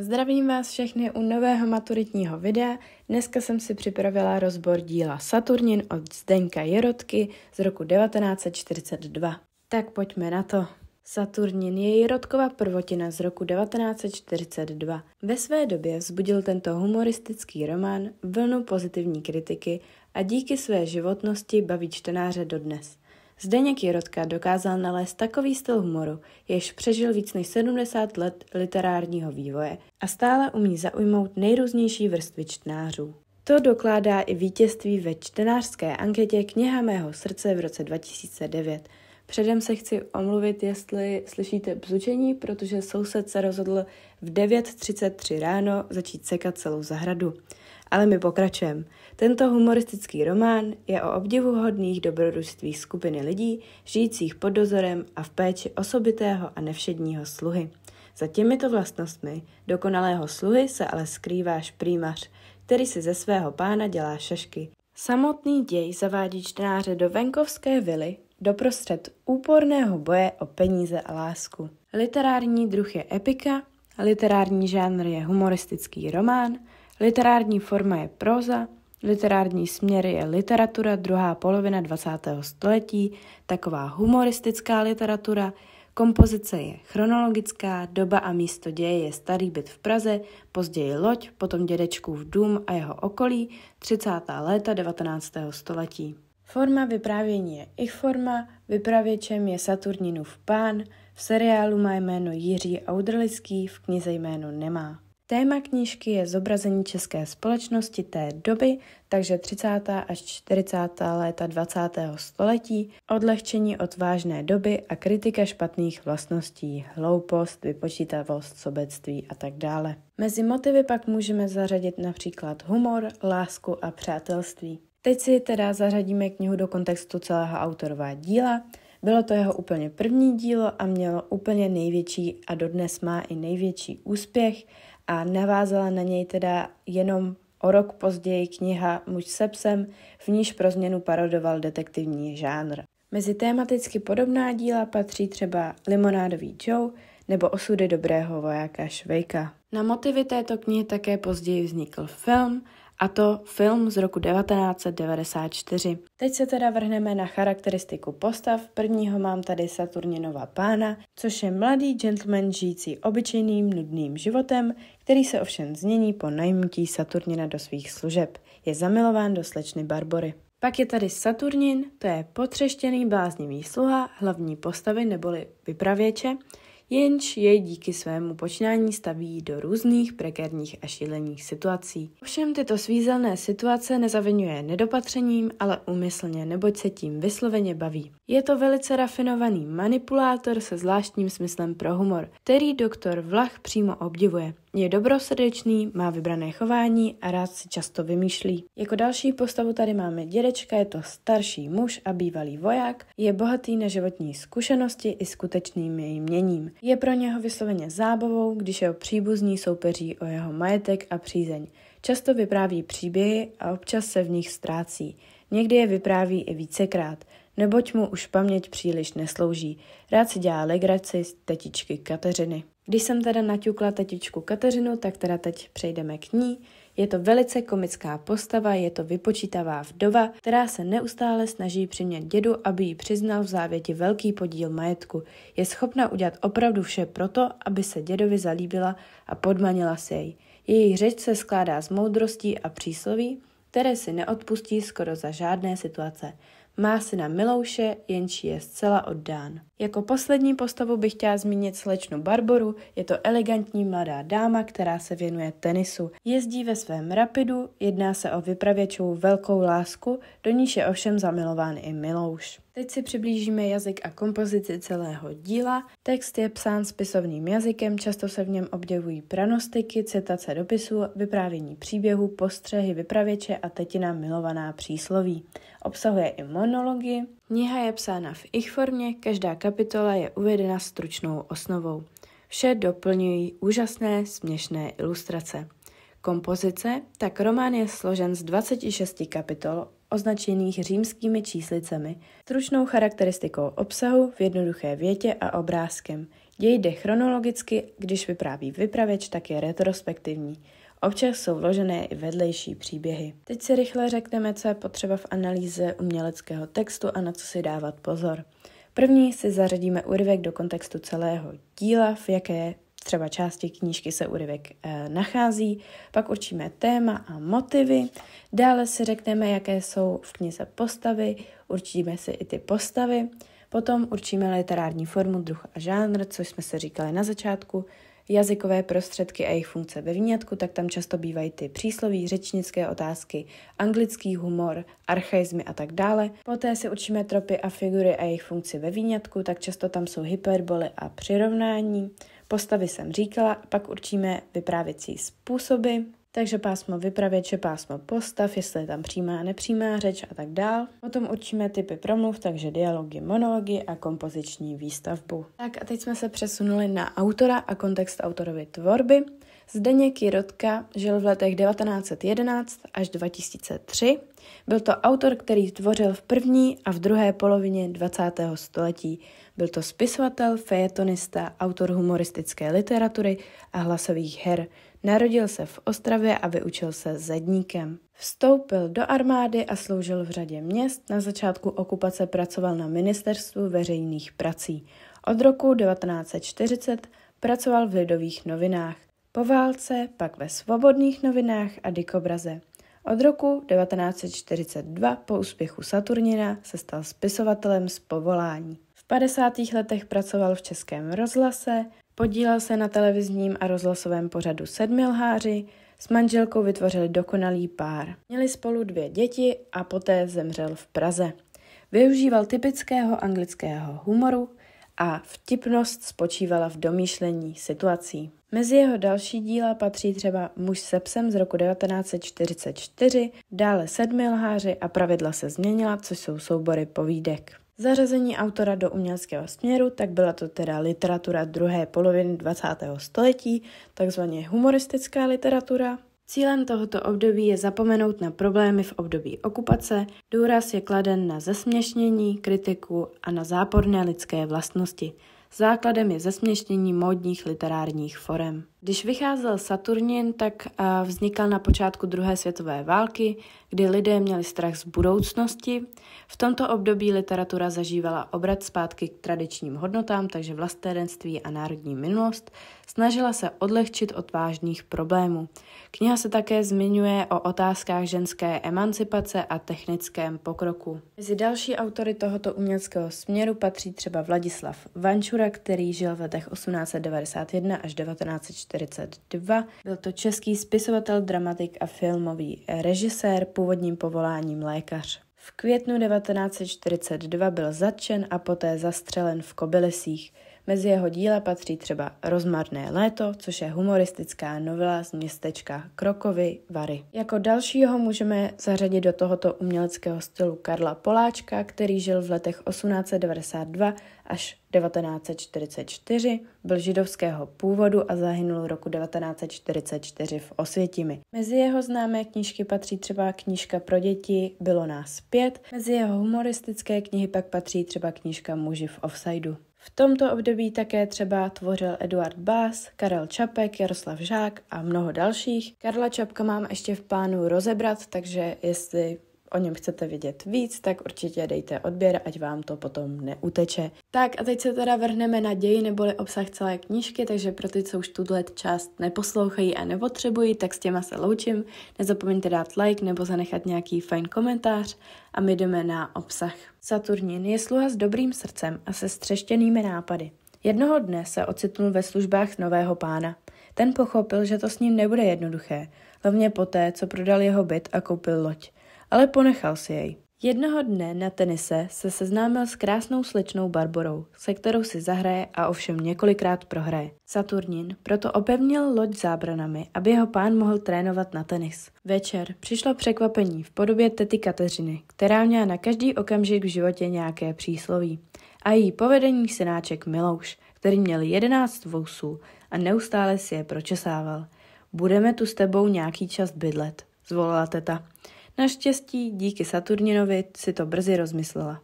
Zdravím vás všechny u nového maturitního videa. Dneska jsem si připravila rozbor díla Saturnin od Zdenka Jirotky z roku 1942. Tak pojďme na to. Saturnin je Jirotkova prvotina z roku 1942. Ve své době vzbudil tento humoristický román vlnu pozitivní kritiky a díky své životnosti baví čtenáře dodnes. Zdeněk Jirotka dokázal nalézt takový styl humoru, jež přežil víc než 70 let literárního vývoje a stále umí zaujmout nejrůznější vrstvy čtenářů. To dokládá i vítězství ve čtenářské anketě Kniha mého srdce v roce 2009. Předem se chci omluvit, jestli slyšíte bzučení, protože soused se rozhodl v 9.33 ráno začít sekat celou zahradu ale my pokračujeme. Tento humoristický román je o obdivuhodných dobrodružství skupiny lidí, žijících pod dozorem a v péči osobitého a nevšedního sluhy. Za těmito vlastnostmi dokonalého sluhy se ale skrývá šprýmař, který si ze svého pána dělá šašky. Samotný děj zavádí čtenáře do venkovské vily, doprostřed úporného boje o peníze a lásku. Literární druh je epika, literární žánr je humoristický román, Literární forma je proza, literární směr je literatura druhá polovina 20. století, taková humoristická literatura, kompozice je chronologická, doba a místo děje je starý byt v Praze, později loď, potom dědečkův dům a jeho okolí, 30. léta 19. století. Forma vyprávění je ich forma, vypravěčem je Saturninův pán, v seriálu má jméno Jiří Audrlický, v knize jméno nemá. Téma knížky je zobrazení české společnosti té doby, takže 30. až 40. léta 20. století, odlehčení od vážné doby a kritika špatných vlastností, hloupost, vypočítavost, sobectví a tak dále. Mezi motivy pak můžeme zařadit například humor, lásku a přátelství. Teď si teda zařadíme knihu do kontextu celého autorová díla, bylo to jeho úplně první dílo a mělo úplně největší a dodnes má i největší úspěch a navázala na něj teda jenom o rok později kniha Muž se psem, v níž pro změnu parodoval detektivní žánr. Mezi tématicky podobná díla patří třeba Limonádový Joe nebo Osudy dobrého vojáka Švejka. Na motivy této knihy také později vznikl film a to film z roku 1994. Teď se teda vrhneme na charakteristiku postav. Prvního mám tady Saturninova pána, což je mladý gentleman žijící obyčejným nudným životem, který se ovšem změní po najmutí Saturnina do svých služeb. Je zamilován do slečny Barbory. Pak je tady Saturnin, to je potřeštěný bláznivý sluha, hlavní postavy neboli vypravěče, jenž je díky svému počínání staví do různých prekérních a šílených situací. Ovšem tyto svízelné situace nezavinuje nedopatřením, ale úmyslně, neboť se tím vysloveně baví. Je to velice rafinovaný manipulátor se zvláštním smyslem pro humor, který doktor Vlach přímo obdivuje. Je dobrosrdečný, má vybrané chování a rád si často vymýšlí. Jako další postavu tady máme dědečka, je to starší muž a bývalý voják, je bohatý na životní zkušenosti i skutečným jejím měním. Je pro něho vysloveně zábavou, když jeho příbuzní soupeří o jeho majetek a přízeň. Často vypráví příběhy a občas se v nich ztrácí. Někdy je vypráví i vícekrát, neboť mu už paměť příliš neslouží. Rád si dělá legraci z tetičky Kateřiny. Když jsem teda naťukla tetičku Kateřinu, tak teda teď přejdeme k ní. Je to velice komická postava, je to vypočítavá vdova, která se neustále snaží přimět dědu, aby jí přiznal v závěti velký podíl majetku. Je schopna udělat opravdu vše proto, aby se dědovi zalíbila a podmanila se jej. Její řeč se skládá z moudrostí a přísloví, které si neodpustí skoro za žádné situace. Má syna Milouše, jenž je zcela oddán. Jako poslední postavu bych chtěla zmínit slečnu Barboru, je to elegantní mladá dáma, která se věnuje tenisu. Jezdí ve svém rapidu, jedná se o vypravěčovou velkou lásku, do níž je ovšem zamilován i Milouš. Teď si přiblížíme jazyk a kompozici celého díla. Text je psán spisovným jazykem, často se v něm objevují pranostiky, citace dopisů, vyprávění příběhů, postřehy vypravěče a tetina milovaná přísloví. Obsahuje i monology. Kniha je psána v ich formě, každá kapitola je uvedena stručnou osnovou. Vše doplňují úžasné, směšné ilustrace. Kompozice, tak román je složen z 26 kapitol označených římskými číslicemi, stručnou charakteristikou obsahu v jednoduché větě a obrázkem. Děj jde chronologicky, když vypráví vypravěč, tak je retrospektivní. Občas jsou vložené i vedlejší příběhy. Teď si rychle řekneme, co je potřeba v analýze uměleckého textu a na co si dávat pozor. První si zařadíme úryvek do kontextu celého díla, v jaké třeba části knížky se úryvek e, nachází, pak určíme téma a motivy, dále si řekneme, jaké jsou v knize postavy, určíme si i ty postavy, potom určíme literární formu, druh a žánr, což jsme se říkali na začátku, jazykové prostředky a jejich funkce. Ve výňatku tak tam často bývají ty přísloví, řečnické otázky, anglický humor, archaizmy a tak dále. Poté si učíme tropy a figury a jejich funkci ve výňatku, tak často tam jsou hyperboly a přirovnání. Postavy jsem říkala, pak určíme vyprávěcí způsoby, takže pásmo vypravěče, pásmo postav, jestli je tam přímá a nepřímá řeč a tak dál. Potom učíme typy promluv, takže dialogy, monology a kompoziční výstavbu. Tak a teď jsme se přesunuli na autora a kontext autorovy tvorby. Zdeněk Jirotka žil v letech 1911 až 2003. Byl to autor, který tvořil v první a v druhé polovině 20. století. Byl to spisovatel, fejetonista, autor humoristické literatury a hlasových her – Narodil se v Ostravě a vyučil se zedníkem. Vstoupil do armády a sloužil v řadě měst. Na začátku okupace pracoval na ministerstvu veřejných prací. Od roku 1940 pracoval v lidových novinách. Po válce pak ve svobodných novinách a dikobraze. Od roku 1942 po úspěchu Saturnina se stal spisovatelem z povolání. V 50. letech pracoval v Českém rozlase. Podílel se na televizním a rozhlasovém pořadu Sedmilháři, s manželkou vytvořili dokonalý pár. Měli spolu dvě děti a poté zemřel v Praze. Využíval typického anglického humoru a vtipnost spočívala v domýšlení situací. Mezi jeho další díla patří třeba Muž se psem z roku 1944, dále Sedmilháři a Pravidla se změnila, což jsou soubory povídek. Zařazení autora do uměleckého směru, tak byla to teda literatura druhé poloviny 20. století, takzvaně humoristická literatura. Cílem tohoto období je zapomenout na problémy v období okupace, důraz je kladen na zesměšnění, kritiku a na záporné lidské vlastnosti. Základem je zesměšnění módních literárních forem. Když vycházel Saturnin, tak vznikal na počátku druhé světové války, kdy lidé měli strach z budoucnosti. V tomto období literatura zažívala obrat zpátky k tradičním hodnotám, takže vlastenství a národní minulost. Snažila se odlehčit od vážných problémů. Kniha se také zmiňuje o otázkách ženské emancipace a technickém pokroku. Mezi další autory tohoto uměleckého směru patří třeba Vladislav Vančura, který žil v letech 1891 až 1940 1942. Byl to český spisovatel, dramatik a filmový režisér, původním povoláním lékař. V květnu 1942 byl zatčen a poté zastřelen v Kobylisích. Mezi jeho díla patří třeba Rozmarné léto, což je humoristická novela z městečka Krokovy Vary. Jako dalšího můžeme zařadit do tohoto uměleckého stylu Karla Poláčka, který žil v letech 1892 až 1944, byl židovského původu a zahynul roku 1944 v Osvětimi. Mezi jeho známé knížky patří třeba knížka pro děti Bylo nás pět, mezi jeho humoristické knihy pak patří třeba knížka Muži v offsideu. V tomto období také třeba tvořil Eduard Bás, Karel Čapek, Jaroslav Žák a mnoho dalších. Karla Čapka mám ještě v plánu rozebrat, takže jestli o něm chcete vidět víc, tak určitě dejte odběr, ať vám to potom neuteče. Tak a teď se teda vrhneme na děj neboli obsah celé knížky, takže pro ty, co už tuhle část neposlouchají a nepotřebují, tak s těma se loučím. Nezapomeňte dát like nebo zanechat nějaký fajn komentář a my jdeme na obsah. Saturnin je sluha s dobrým srdcem a se střeštěnými nápady. Jednoho dne se ocitnul ve službách nového pána. Ten pochopil, že to s ním nebude jednoduché, hlavně poté, co prodal jeho byt a koupil loď ale ponechal si jej. Jednoho dne na tenise se seznámil s krásnou slečnou Barborou, se kterou si zahraje a ovšem několikrát prohraje. Saturnin proto opevnil loď zábranami, aby jeho pán mohl trénovat na tenis. Večer přišlo překvapení v podobě tety Kateřiny, která měla na každý okamžik v životě nějaké přísloví. A její povedení synáček Milouš, který měl jedenáct vousů a neustále si je pročesával. Budeme tu s tebou nějaký čas bydlet, zvolila teta. Naštěstí díky Saturninovi si to brzy rozmyslela.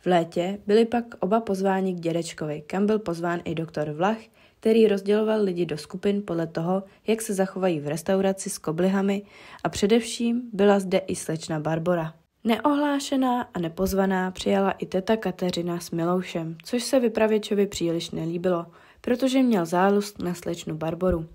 V létě byli pak oba pozváni k dědečkovi, kam byl pozván i doktor Vlach, který rozděloval lidi do skupin podle toho, jak se zachovají v restauraci s koblihami a především byla zde i slečna Barbora. Neohlášená a nepozvaná přijala i teta Kateřina s Miloušem, což se vypravěčovi příliš nelíbilo, protože měl zálust na slečnu Barboru.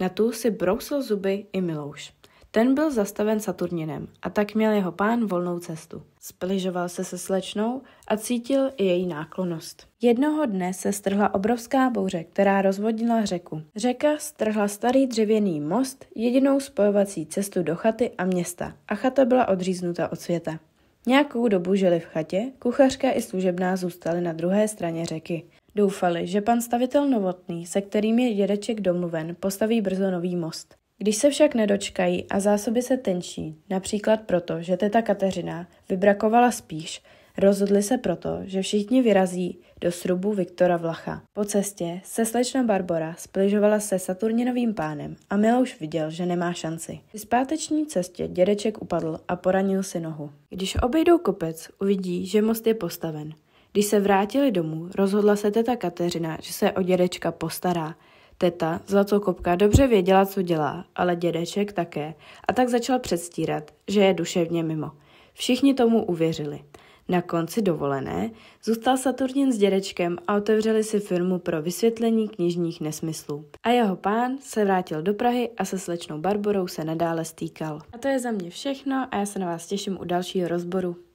Na tu si brousil zuby i Milouš. Ten byl zastaven Saturninem a tak měl jeho pán volnou cestu. Spližoval se se slečnou a cítil i její náklonost. Jednoho dne se strhla obrovská bouře, která rozvodnila řeku. Řeka strhla starý dřevěný most, jedinou spojovací cestu do chaty a města a chata byla odříznuta od světa. Nějakou dobu žili v chatě, kuchařka i služebná zůstaly na druhé straně řeky. Doufali, že pan stavitel Novotný, se kterým je dědeček domluven, postaví brzo nový most. Když se však nedočkají a zásoby se tenčí, například proto, že teta Kateřina vybrakovala spíš, rozhodli se proto, že všichni vyrazí do srubu Viktora Vlacha. Po cestě se slečna Barbora spližovala se Saturninovým pánem a Miloš viděl, že nemá šanci. Při zpáteční cestě dědeček upadl a poranil si nohu. Když obejdou kopec, uvidí, že most je postaven. Když se vrátili domů, rozhodla se teta Kateřina, že se o dědečka postará Teta, zlatokopka, dobře věděla, co dělá, ale dědeček také, a tak začal předstírat, že je duševně mimo. Všichni tomu uvěřili. Na konci dovolené zůstal Saturnin s dědečkem a otevřeli si firmu pro vysvětlení knižních nesmyslů. A jeho pán se vrátil do Prahy a se slečnou Barborou se nadále stýkal. A to je za mě všechno a já se na vás těším u dalšího rozboru.